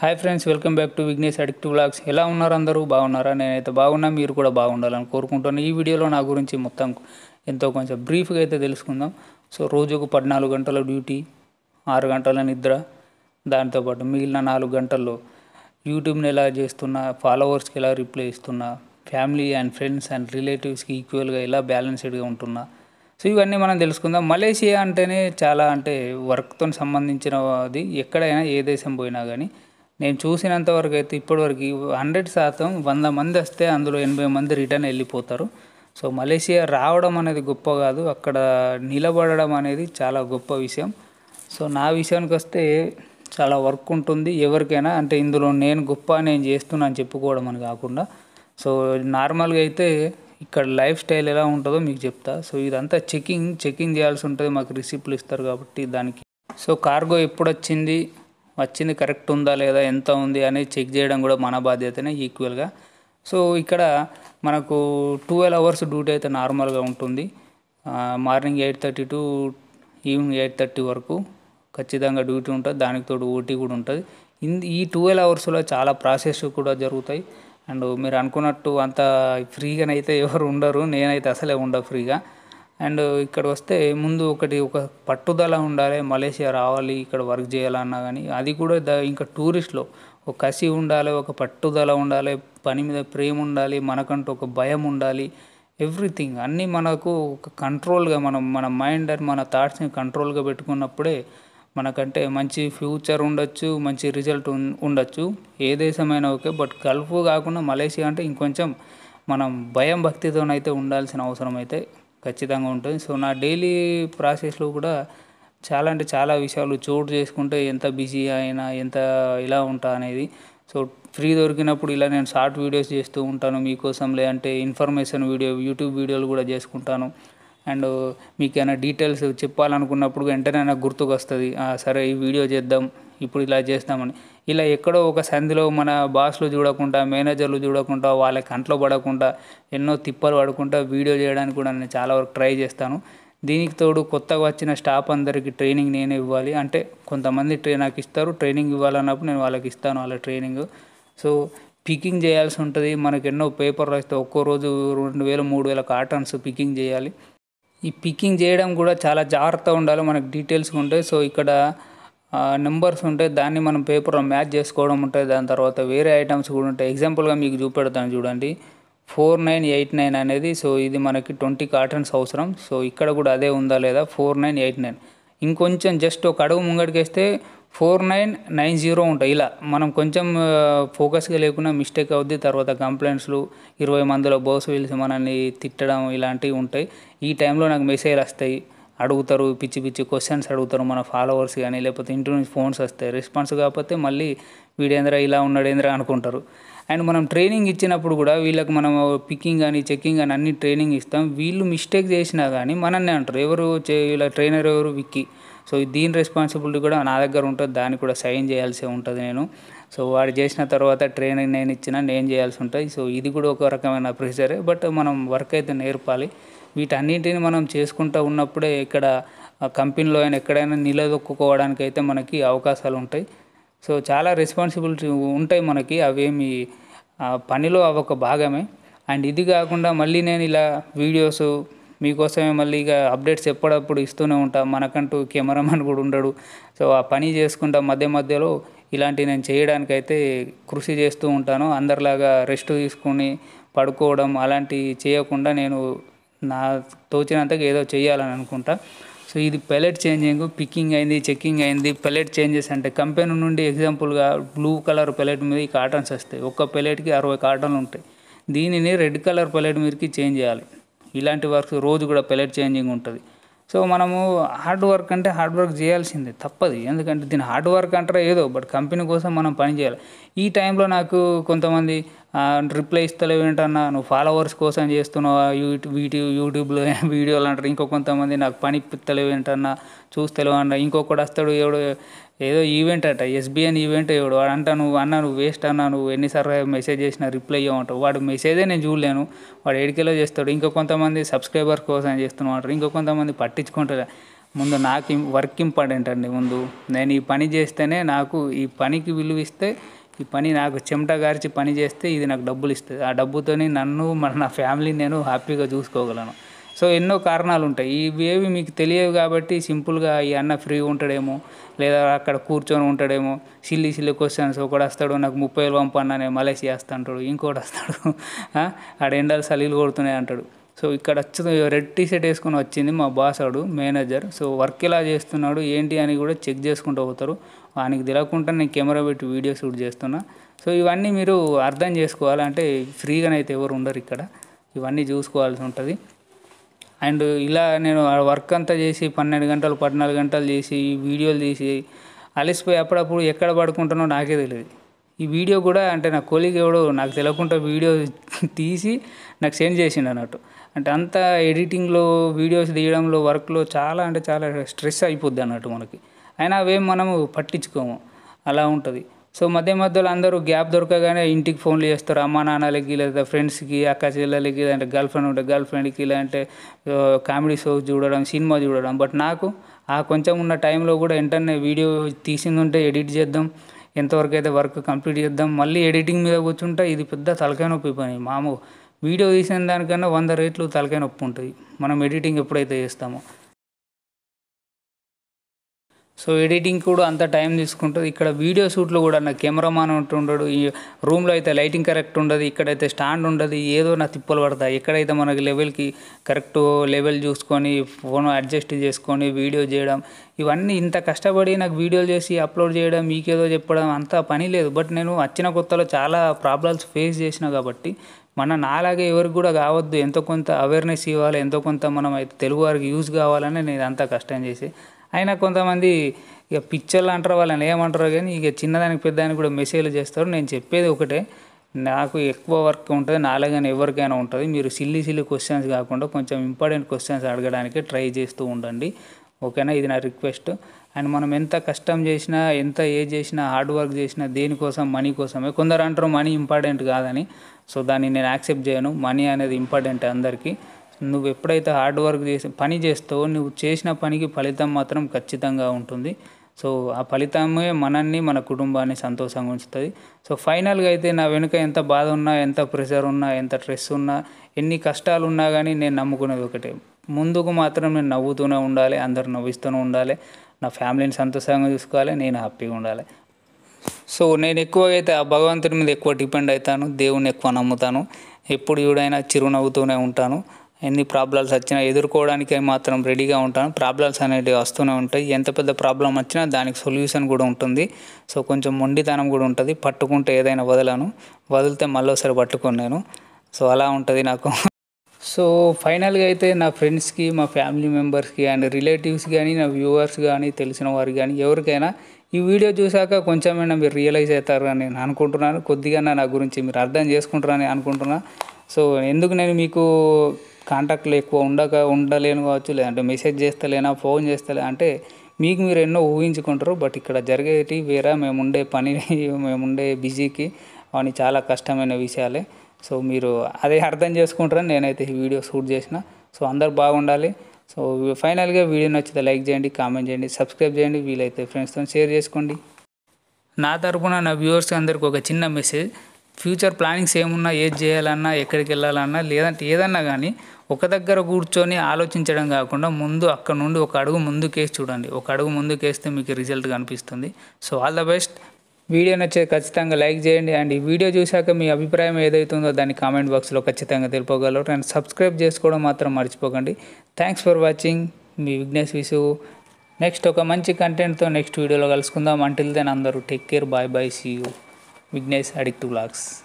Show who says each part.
Speaker 1: Hi friends welcome back to Vignesh addictive vlogs ఎలా ఉన్నారు అందరూ బాగున్నారా నేనైతే బాగున్నా మీరు కూడా బాగుండాలని కోరుకుంటున్నాను ఈ వీడియోలో నా గురించి మొత్తం ఎంతో కొంచెం బ్రీఫ్గా అయితే తెలుసుకుందాం సో రోజుకు పద్నాలుగు గంటల డ్యూటీ ఆరు గంటల నిద్ర దాంతోపాటు మిగిలిన నాలుగు గంటల్లో యూట్యూబ్ని ఎలా చేస్తున్నా ఫాలోవర్స్కి ఎలా రిప్లై ఇస్తున్నా ఫ్యామిలీ అండ్ ఫ్రెండ్స్ అండ్ రిలేటివ్స్కి ఈక్వల్గా ఎలా బ్యాలెన్స్డ్గా ఉంటున్నా సో ఇవన్నీ మనం తెలుసుకుందాం మలేషియా అంటేనే చాలా అంటే వర్క్తో సంబంధించిన అది ఎక్కడైనా ఏ దేశం పోయినా కానీ నేను చూసినంత వరకు అయితే ఇప్పటివరకు హండ్రెడ్ శాతం వంద మంది వస్తే అందులో ఎనభై మంది రిటర్న్ వెళ్ళిపోతారు సో మలేషియా రావడం అనేది గొప్ప కాదు అక్కడ నిలబడడం అనేది చాలా గొప్ప విషయం సో నా విషయానికి వస్తే చాలా వర్క్ ఉంటుంది ఎవరికైనా అంటే ఇందులో నేను గొప్ప నేను చేస్తున్నాను చెప్పుకోవడం అని కాకుండా సో నార్మల్గా అయితే ఇక్కడ లైఫ్ స్టైల్ ఎలా ఉంటుందో మీకు చెప్తా సో ఇదంతా చెకింగ్ చెకింగ్ చేయాల్సి ఉంటుంది మాకు రిసిప్ట్లు ఇస్తారు కాబట్టి దానికి సో కార్గో ఎప్పుడు వచ్చింది వచ్చింది కరెక్ట్ ఉందా లేదా ఎంత ఉంది అని చెక్ చేయడం కూడా మన బాధ్యతనే ఈక్వల్గా సో ఇక్కడ మనకు టువెల్వ్ అవర్స్ డ్యూటీ అయితే నార్మల్గా ఉంటుంది morning eight thirty to evening eight thirty వరకు ఖచ్చితంగా డ్యూటీ ఉంటుంది దానికి తోడు ఓటీ కూడా ఉంటుంది ఈ టువెల్వ్ అవర్స్లో చాలా ప్రాసెస్ కూడా జరుగుతాయి అండ్ మీరు అనుకున్నట్టు అంత ఫ్రీగానైతే ఎవరు ఉండరు నేనైతే అసలే ఉండ ఫ్రీగా అండ్ ఇక్కడ వస్తే ముందు ఒకటి ఒక పట్టుదల ఉండాలి మలేషియా రావాలి ఇక్కడ వర్క్ చేయాలన్నా కానీ అది కూడా ద ఇంకా టూరిస్ట్లో ఒక కసి ఉండాలి ఒక పట్టుదల ఉండాలి పని మీద ప్రేమ ఉండాలి మనకంటూ ఒక భయం ఉండాలి ఎవ్రీథింగ్ అన్నీ మనకు ఒక కంట్రోల్గా మనం మన మైండ్ అండ్ మన థాట్స్ని కంట్రోల్గా పెట్టుకున్నప్పుడే మనకంటే మంచి ఫ్యూచర్ ఉండొచ్చు మంచి రిజల్ట్ ఉండొచ్చు ఏ దేశమైనా ఓకే బట్ గల్ఫ్ కాకుండా మలేషియా అంటే ఇంకొంచెం మనం భయం భక్తితోనైతే ఉండాల్సిన అవసరం అయితే ఖచ్చితంగా ఉంటుంది సో నా డైలీ ప్రాసెస్లో కూడా చాలా అంటే చాలా విషయాలు చోటు చేసుకుంటే ఎంత బిజీ అయినా ఎంత ఇలా ఉంటా అనేది సో ఫ్రీ దొరికినప్పుడు ఇలా నేను షార్ట్ వీడియోస్ చేస్తూ ఉంటాను మీకోసం లేదంటే ఇన్ఫర్మేషన్ వీడియో యూట్యూబ్ వీడియోలు కూడా చేసుకుంటాను అండ్ మీకు ఏమైనా డీటెయిల్స్ చెప్పాలనుకున్నప్పుడు వెంటనే నాకు గుర్తుకు వస్తుంది సరే ఈ వీడియో చేద్దాం ఇప్పుడు ఇలా చేస్తామని ఇలా ఎక్కడో ఒక సంధిలో మన బాస్లు చూడకుండా మేనేజర్లు చూడకుండా వాళ్ళ కంట్లో పడకుండా ఎన్నో తిప్పలు పడకుండా వీడియో చేయడానికి కూడా నేను చాలా వరకు ట్రై చేస్తాను దీనికి తోడు కొత్తగా వచ్చిన స్టాఫ్ అందరికీ ట్రైనింగ్ నేనే ఇవ్వాలి అంటే కొంతమంది ట్రై నాకు ఇస్తారు ట్రైనింగ్ ఇవ్వాలన్నప్పుడు నేను వాళ్ళకి ఇస్తాను వాళ్ళ ట్రైనింగ్ సో పికింగ్ చేయాల్సి ఉంటుంది మనకు ఎన్నో పేపర్లు వస్తే ఒక్కో రోజు రెండు వేలు మూడు వేల కాటన్స్ పికింగ్ చేయాలి ఈ పికింగ్ చేయడం కూడా చాలా జాగ్రత్తగా ఉండాలి మనకు డీటెయిల్స్ ఉంటాయి సో ఇక్కడ నెంబర్స్ ఉంటాయి దాన్ని మనం పేపర్లో మ్యాచ్ చేసుకోవడం ఉంటుంది దాని తర్వాత వేరే ఐటమ్స్ కూడా ఉంటాయి ఎగ్జాంపుల్గా మీకు చూపెడతాను చూడండి ఫోర్ నైన్ ఎయిట్ నైన్ అనేది సో ఇది మనకి ట్వంటీ కార్టన్స్ అవసరం సో ఇక్కడ కూడా అదే ఉందా లేదా ఫోర్ నైన్ ఎయిట్ నైన్ ఇంకొంచెం జస్ట్ ఒక అడుగు ముంగడికేస్తే ఫోర్ నైన్ నైన్ జీరో ఉంటాయి ఇలా మనం కొంచెం ఫోకస్గా లేకుండా మిస్టేక్ అవుద్ది తర్వాత కంప్లైంట్స్లు ఇరవై మందిలో బోస్ పిలిచి మనల్ని తిట్టడం ఇలాంటివి ఉంటాయి ఈ టైంలో నాకు మెసేజ్లు వస్తాయి అడుగుతారు పిచ్చి పిచ్చి క్వశ్చన్స్ అడుగుతారు మన ఫాలోవర్స్ కానీ లేకపోతే ఇంటి నుంచి ఫోన్స్ వస్తాయి రెస్పాన్స్ కాకపోతే మళ్ళీ వీడేంద్రా ఇలా ఉన్నాడేంద్రా అనుకుంటారు అండ్ మనం ట్రైనింగ్ ఇచ్చినప్పుడు కూడా వీళ్ళకి మనం పికింగ్ కానీ చెక్కింగ్ కానీ అన్ని ట్రైనింగ్ ఇస్తాం వీళ్ళు మిస్టేక్ చేసినా కానీ మనల్ని అంటారు ఎవరు వీళ్ళ ట్రైనర్ ఎవరు విక్కి సో దీని రెస్పాన్సిబిలిటీ కూడా నా దగ్గర ఉంటుంది దాన్ని కూడా సైన్ చేయాల్సి ఉంటుంది నేను సో వాడు చేసిన తర్వాత ట్రైనింగ్ నేను ఇచ్చిన నేను చేయాల్సి ఉంటుంది సో ఇది కూడా ఒక రకమైన ప్రెషరే బట్ మనం వర్క్ అయితే నేర్పాలి వీటన్నింటిని మనం చేసుకుంటూ ఉన్నప్పుడే ఇక్కడ కంపెనీలో అయినా ఎక్కడైనా నిలదొక్కుకోవడానికి అయితే మనకి అవకాశాలు ఉంటాయి సో చాలా రెస్పాన్సిబిలిటీ ఉంటాయి మనకి అవేమి పనిలో అవి ఒక భాగమే అండ్ ఇది కాకుండా మళ్ళీ నేను ఇలా వీడియోస్ మీకోసమే మళ్ళీ ఇక అప్డేట్స్ ఎప్పుడప్పుడు ఇస్తూనే ఉంటాం మనకంటూ కెమెరామెన్ కూడా ఉండడు సో ఆ పని చేసుకుంటా మధ్య మధ్యలో ఇలాంటివి నేను చేయడానికైతే కృషి చేస్తూ ఉంటాను అందరిలాగా రెస్ట్ తీసుకుని పడుకోవడం అలాంటివి చేయకుండా నేను నా తోచినంతగా ఏదో చేయాలని అనుకుంటా సో ఇది పెలెట్ చేంజింగ్ పికింగ్ అయింది చెక్కింగ్ అయింది పెలెట్ చేంజెస్ అంటే కంపెనీ నుండి ఎగ్జాంపుల్గా బ్లూ కలర్ పెలెట్ మీద ఈ కాటన్స్ వస్తాయి ఒక్క పెలెట్కి అరవై కాటన్లు ఉంటాయి దీనిని రెడ్ కలర్ పెలెట్ మీదకి చేంజ్ చేయాలి ఇలాంటి వర్క్స్ రోజు కూడా పెలెట్ చేంజింగ్ ఉంటుంది సో మనము హార్డ్ వర్క్ అంటే హార్డ్ వర్క్ చేయాల్సిందే తప్పది ఎందుకంటే దీని హార్డ్ వర్క్ అంటారా ఏదో బట్ కంపెనీ కోసం మనం పని చేయాలి ఈ టైంలో నాకు కొంతమంది రిప్లై ఇస్తలేవు ఏంటన్నా నువ్వు ఫాలోవర్స్ కోసం చేస్తున్నావు యూట్యూబ్ యూట్యూబ్లో వీడియోలు అంటారు ఇంకో కొంతమంది నాకు పని ఇస్తలేవు ఏంటన్నా చూస్తలేవు అన్న ఇంకొకటి వస్తాడు ఎవడు ఏదో ఈవెంట్ అట ఎస్బిఎన్ ఈవెంట్ ఇవ్వడు వాడు అంటా నువ్వు అన్న నువ్వు వేస్ట్ అన్నా నువ్వు ఎన్నిసార్లు మెసేజ్ చేసినా రిప్లై ఇవ్వమంటావు వాడు మెసేజే నేను చూడలేను వాడు ఎడికెలో చేస్తాడు ఇంకో కొంతమంది సబ్స్క్రైబర్ కోసం చేస్తున్నాడు ఇంకో కొంతమంది పట్టించుకుంటారు ముందు నాకు వర్క్ ఇంపార్టెంట్ అండి ముందు నేను ఈ పని చేస్తేనే నాకు ఈ పనికి విలువ ఇస్తే ఈ పని నాకు చెమట గారిచి పని చేస్తే ఇది నాకు డబ్బులు ఇస్తుంది ఆ డబ్బుతోని నన్ను మన నా ఫ్యామిలీని నేను హ్యాపీగా చూసుకోగలను సో ఎన్నో కారణాలు ఉంటాయి ఇవేవి మీకు తెలియవు కాబట్టి సింపుల్గా ఈ అన్న ఫ్రీ ఉంటాడేమో లేదా అక్కడ కూర్చొని ఉంటాడేమో సిల్లి సిల్లి క్వశ్చన్స్ ఒకడు వస్తాడు నాకు ముప్పై వేలు పంపన్నానే మలేసి వేస్తంటాడు ఇంకోటి వస్తాడు ఆడ ఎండలు సలీలు కొడుతున్నాయి అంటాడు సో ఇక్కడ వచ్చి రెడ్ టీషర్ట్ వేసుకొని వచ్చింది మా బాస్ మేనేజర్ సో వర్క్ ఎలా చేస్తున్నాడు ఏంటి అని కూడా చెక్ చేసుకుంటూ పోతారు వానికి తెలియకుండా నేను కెమెరా పెట్టి వీడియో షూట్ చేస్తున్నా సో ఇవన్నీ మీరు అర్థం చేసుకోవాలంటే ఫ్రీగానైతే ఎవరు ఉండరు ఇక్కడ ఇవన్నీ చూసుకోవాల్సి ఉంటుంది అండ్ ఇలా నేను వర్క్ అంతా చేసి పన్నెండు గంటలు పద్నాలుగు గంటలు చేసి వీడియోలు తీసి అలసిపోయి అప్పుడప్పుడు ఎక్కడ పడుకుంటానో నాకే తెలియదు ఈ వీడియో కూడా అంటే నా కోలీగ్ ఎవడో నాకు తెలియకుండా వీడియో తీసి నాకు సెండ్ చేసిండు అన్నట్టు అంటే అంత ఎడిటింగ్లో వీడియోస్ తీయడంలో వర్క్లో చాలా అంటే చాలా స్ట్రెస్ అయిపోద్ది అన్నట్టు మనకి అయినా అవేం మనము పట్టించుకోము అలా ఉంటుంది సో మధ్య మధ్యలో అందరూ గ్యాప్ దొరకగానే ఇంటికి ఫోన్లు చేస్తారు అమ్మ నాన్నలకి లేదా ఫ్రెండ్స్కి అక్క చెల్లెలకి లేదంటే గర్ల్ ఫ్రెండ్ ఉంటే గర్ల్ ఫ్రెండ్కి లేదంటే కామెడీ షోస్ చూడడం సినిమా చూడడం బట్ నాకు ఆ కొంచెం ఉన్న టైంలో కూడా వెంటనే వీడియో తీసింది ఉంటే ఎడిట్ చేద్దాం ఎంతవరకు అయితే వర్క్ కంప్లీట్ చేద్దాం మళ్ళీ ఎడిటింగ్ మీద కూర్చుంటే ఇది పెద్ద తలకాయ నొప్పి పని మామూలు వీడియో తీసిన దానికన్నా వంద రేట్లు తలకాయ నొప్పి ఉంటుంది మనం ఎడిటింగ్ ఎప్పుడైతే చేస్తామో సో ఎడిటింగ్ కూడా అంత టైం తీసుకుంటుంది ఇక్కడ వీడియో షూట్లో కూడా నా కెమెరామాన్ ఉంటుండడు ఈ రూమ్లో అయితే లైటింగ్ కరెక్ట్ ఉండదు ఇక్కడైతే స్టాండ్ ఉండదు ఏదో నా తిప్పలు పడతాయి ఎక్కడైతే మనకి లెవెల్కి కరెక్ట్ లెవెల్ చూసుకొని ఫోన్ అడ్జస్ట్ చేసుకొని వీడియో చేయడం ఇవన్నీ ఇంత కష్టపడి నాకు వీడియోలు చేసి అప్లోడ్ చేయడం మీకేదో చెప్పడం అంత పని లేదు బట్ నేను వచ్చిన కొత్తలో చాలా ప్రాబ్లమ్స్ ఫేస్ చేసిన కాబట్టి మన నాలాగే ఎవరికి కూడా కావద్దు ఎంతో కొంత అవేర్నెస్ ఇవ్వాలి ఎంతో కొంత మనం అయితే తెలుగు వారికి యూజ్ కావాలని నేను అంత కష్టం చేసి అయినా కొంతమంది ఇక పిచ్చర్లు అంటారు వాళ్ళని ఏమంటారో కానీ ఇక చిన్నదానికి పెద్దదానికి కూడా మెసేజ్లు చేస్తారు నేను చెప్పేది ఒకటే నాకు ఎక్కువ వర్క్ ఉంటుంది నాలాగానే ఎవరికైనా ఉంటుంది మీరు సిల్లి సిల్లి క్వశ్చన్స్ కాకుండా కొంచెం ఇంపార్టెంట్ క్వశ్చన్స్ అడగడానికి ట్రై చేస్తూ ఉండండి ఓకేనా ఇది నా రిక్వెస్ట్ అండ్ మనం ఎంత కష్టం చేసినా ఎంత ఏ చేసినా హార్డ్ వర్క్ చేసినా దేనికోసం మనీ కోసమే కొందరు అంటారు మనీ ఇంపార్టెంట్ కాదని సో దాన్ని నేను యాక్సెప్ట్ చేయను మనీ అనేది ఇంపార్టెంట్ అందరికీ నువ్వు ఎప్పుడైతే హార్డ్ వర్క్ చేసి పని చేస్తావో నువ్వు చేసిన పనికి ఫలితం మాత్రం ఖచ్చితంగా ఉంటుంది సో ఆ ఫలితమే మనల్ని మన కుటుంబాన్ని సంతోషంగా ఉంచుతుంది సో ఫైనల్గా అయితే నా వెనుక ఎంత బాధ ఉన్నా ఎంత ప్రెషర్ ఉన్నా ఎంత స్ట్రెస్ ఉన్నా ఎన్ని కష్టాలు ఉన్నా కానీ నేను నమ్ముకునేది ఒకటే ముందుకు మాత్రం నేను నవ్వుతూనే ఉండాలి అందరు నవ్విస్తూనే ఉండాలి నా ఫ్యామిలీని సంతోషంగా చూసుకోవాలి నేను హ్యాపీగా ఉండాలి సో నేను ఎక్కువగా అయితే ఆ భగవంతుడి మీద ఎక్కువ డిపెండ్ అవుతాను దేవుణ్ణి ఎక్కువ నమ్ముతాను ఎప్పుడు చూడైనా చిరునవ్వుతూనే ఉంటాను ఎన్ని ప్రాబ్లమ్స్ వచ్చినా ఎదుర్కోవడానికే మాత్రం రెడీగా ఉంటాను ప్రాబ్లమ్స్ అనేవి వస్తూనే ఉంటాయి ఎంత పెద్ద ప్రాబ్లం వచ్చినా దానికి సొల్యూషన్ కూడా ఉంటుంది సో కొంచెం మొండితనం కూడా ఉంటుంది పట్టుకుంటే ఏదైనా వదలను వదిలితే మళ్ళీసారి పట్టుకుని నేను సో అలా ఉంటుంది నాకు సో ఫైనల్గా అయితే నా ఫ్రెండ్స్కి మా ఫ్యామిలీ మెంబర్స్కి అండ్ రిలేటివ్స్ కానీ నా వ్యూవర్స్ కానీ తెలిసిన వారు కానీ ఎవరికైనా ఈ వీడియో చూశాక కొంచెమైనా మీరు రియలైజ్ అవుతారు అని నేను అనుకుంటున్నాను కొద్దిగా నా గురించి మీరు అర్థం చేసుకుంటారని అనుకుంటున్నాను సో ఎందుకు నేను మీకు కాంటాక్ట్లో ఎక్కువ ఉండక ఉండలేను కావచ్చు లేదంటే మెసేజ్ చేస్తలేనా ఫోన్ చేస్తలే అంటే మీకు మీరు ఎన్నో ఊహించుకుంటారు బట్ ఇక్కడ జరిగేటి వేరే మేము ఉండే పని మేము ఉండే బిజీకి అవన్నీ చాలా కష్టమైన విషయాలే సో మీరు అదే అర్థం చేసుకుంటారని నేనైతే ఈ వీడియో షూట్ చేసిన సో అందరు బాగుండాలి సో ఫైనల్గా వీడియో నచ్చితే లైక్ చేయండి కామెంట్ చేయండి సబ్స్క్రైబ్ చేయండి వీలైతే ఫ్రెండ్స్తో షేర్ చేసుకోండి నా తరపున నా వ్యూవర్స్ అందరికి ఒక చిన్న మెసేజ్ ఫ్యూచర్ ప్లానింగ్స్ ఏమున్నా ఏది చేయాలన్నా ఎక్కడికి వెళ్ళాలన్నా లేదంటే ఏదన్నా కానీ ఒక దగ్గర కూర్చొని ఆలోచించడం కాకుండా ముందు అక్కడ నుండి ఒక అడుగు ముందుకేసి చూడండి ఒక అడుగు ముందుకేస్తే మీకు రిజల్ట్ కనిపిస్తుంది so all the best video నచ్చితే ఖచ్చితంగా లైక్ చేయండి అండ్ ఈ వీడియో చూశాక మీ అభిప్రాయం ఏదైతుందో దాన్ని కామెంట్ బాక్స్లో ఖచ్చితంగా తెలుపగలరు అండ్ సబ్స్క్రైబ్ చేసుకోవడం మాత్రం మర్చిపోకండి థ్యాంక్స్ ఫర్ వాచింగ్ మీ విఘ్నేష్ విసు నెక్స్ట్ ఒక మంచి కంటెంట్తో నెక్స్ట్ వీడియోలో కలుసుకుందాం అంటిల్ దెన్ అందరూ take care bye bye see you Vignesh addictive locks.